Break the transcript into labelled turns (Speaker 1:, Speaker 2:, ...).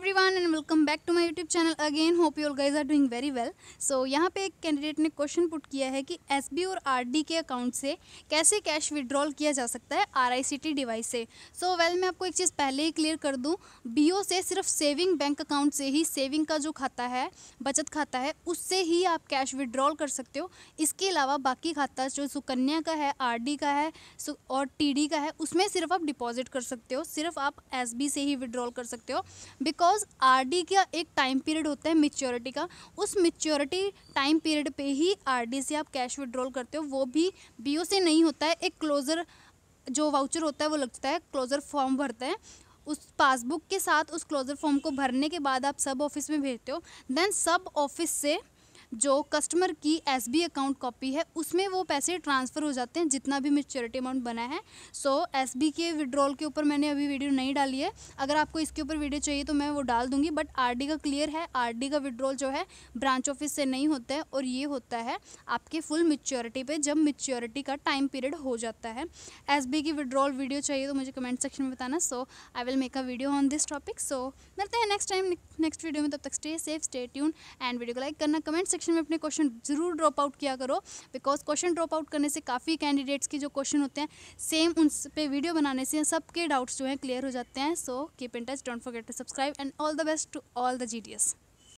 Speaker 1: everyone and welcome back to my YouTube channel again hope you all guys are doing very well so यहाँ पे एक candidate ने question put किया है कि एस और आर के अकाउंट से कैसे कैश विड्रॉल किया जा सकता है आर डिवाइस से सो so, वेल well, मैं आपको एक चीज़ पहले ही क्लियर कर दूँ बी से सिर्फ सेविंग बैंक अकाउंट से ही सेविंग का जो खाता है बचत खाता है उससे ही आप कैश विड्रॉल कर सकते हो इसके अलावा बाकी खाता जो सुकन्या का है आर का है और टी का है उसमें सिर्फ आप डिपॉजिट कर सकते हो सिर्फ आप एस से ही विड्रॉल कर सकते हो बिकॉज बिकॉज डी का एक टाइम पीरियड होता है मेच्योरिटी का उस मेच्योरिटी टाइम पीरियड पे ही आर डी से आप कैश विड्रॉल करते हो वो भी बी ओ से नहीं होता है एक क्लोज़र जो वाउचर होता है वो लगता है क्लोज़र फॉर्म भरते हैं उस पासबुक के साथ उस क्लोज़र फॉर्म को भरने के बाद आप सब ऑफिस में भेजते हो देन सब ऑफिस से जो कस्टमर की एस अकाउंट कॉपी है उसमें वो पैसे ट्रांसफ़र हो जाते हैं जितना भी मेच्योरिटी अमाउंट बना है सो एस के विड्रॉल के ऊपर मैंने अभी वीडियो नहीं डाली है अगर आपको इसके ऊपर वीडियो चाहिए तो मैं वो डाल दूँगी बट आर का क्लियर है आर का विड्रॉल जो है ब्रांच ऑफिस से नहीं होता है और ये होता है आपके फुल मेच्योरिटी पर जब मेच्योरिटी का टाइम पीरियड हो जाता है एस की विड्रॉल वीडियो चाहिए तो मुझे कमेंट सेक्शन में बताना so I will make a video on this topic so मिलते हैं नेक्स्ट टाइम नेक्स्ट वीडियो में तब तक stay safe stay tuned and video को लाइक करना कमेंट सेक्शन में अपने क्वेश्चन ज़रूर ड्रॉप आउट किया करो बिकॉज क्वेश्चन ड्रॉप आउट करने से काफ़ी कैंडिडेट्स के जो क्वेश्चन होते हैं सेम उन पर वीडियो बनाने से सबके डाउट्स जो हैं क्लियर हो जाते हैं so keep in touch don't forget to subscribe and all the best to all the ji